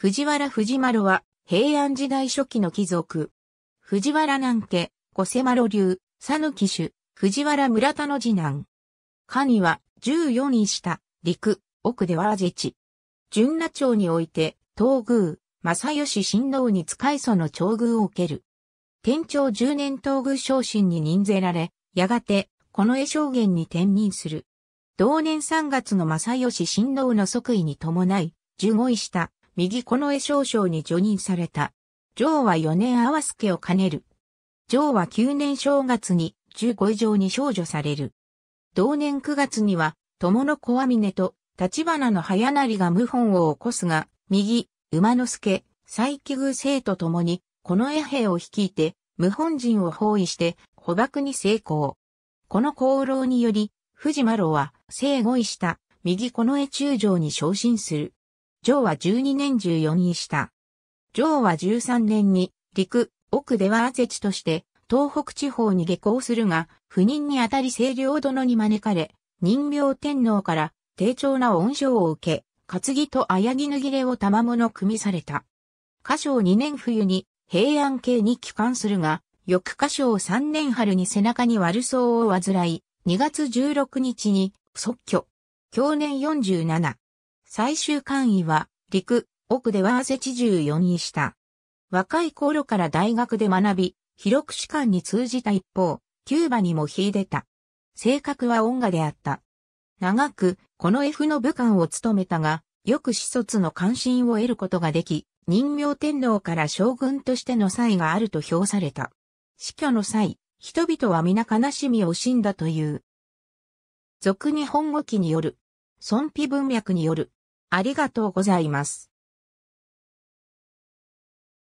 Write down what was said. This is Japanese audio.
藤原藤丸は平安時代初期の貴族。藤原南家、小瀬丸流、佐野騎手、藤原村田の次男。下には十四位下、陸、奥ではあじち。純奈町において、東宮、正義親王に使いその長宮を受ける。天長十年東宮昇進に任ぜられ、やがて、この絵証言に転任する。同年三月の正義親王の即位に伴い、十五位下、右近衛少将に叙任された。上は4年合わすけを兼ねる。上は9年正月に十五以上に少女される。同年9月には、友の小網峰と立花の早成が謀反を起こすが、右、馬之助、佐伯宮生と共に、この衛兵を率いて、謀反人を包囲して、捕獲に成功。この功労により、藤丸は、生後位した、右近衛中将に昇進する。ジョーは12年14位しジョーは13年に、陸、奥ではアゼチとして、東北地方に下校するが、不妊にあたり清涼殿に招かれ、人病天皇から、低調な恩賞を受け、担ぎと綾ぬぎれを賜物組みされた。箇所2年冬に、平安系に帰還するが、翌箇所3年春に背中に悪相を患い、2月16日に、即去。年年47。最終官位は、陸、奥ではーゼ知重4位た。若い頃から大学で学び、広く士官に通じた一方、キューバにも秀でた。性格は恩賀であった。長く、この F の武官を務めたが、よく始卒の関心を得ることができ、任命天皇から将軍としての才があると評された。死去の際、人々は皆悲しみを死んだという。俗日本語記による、損否文脈による、ありがとうございます。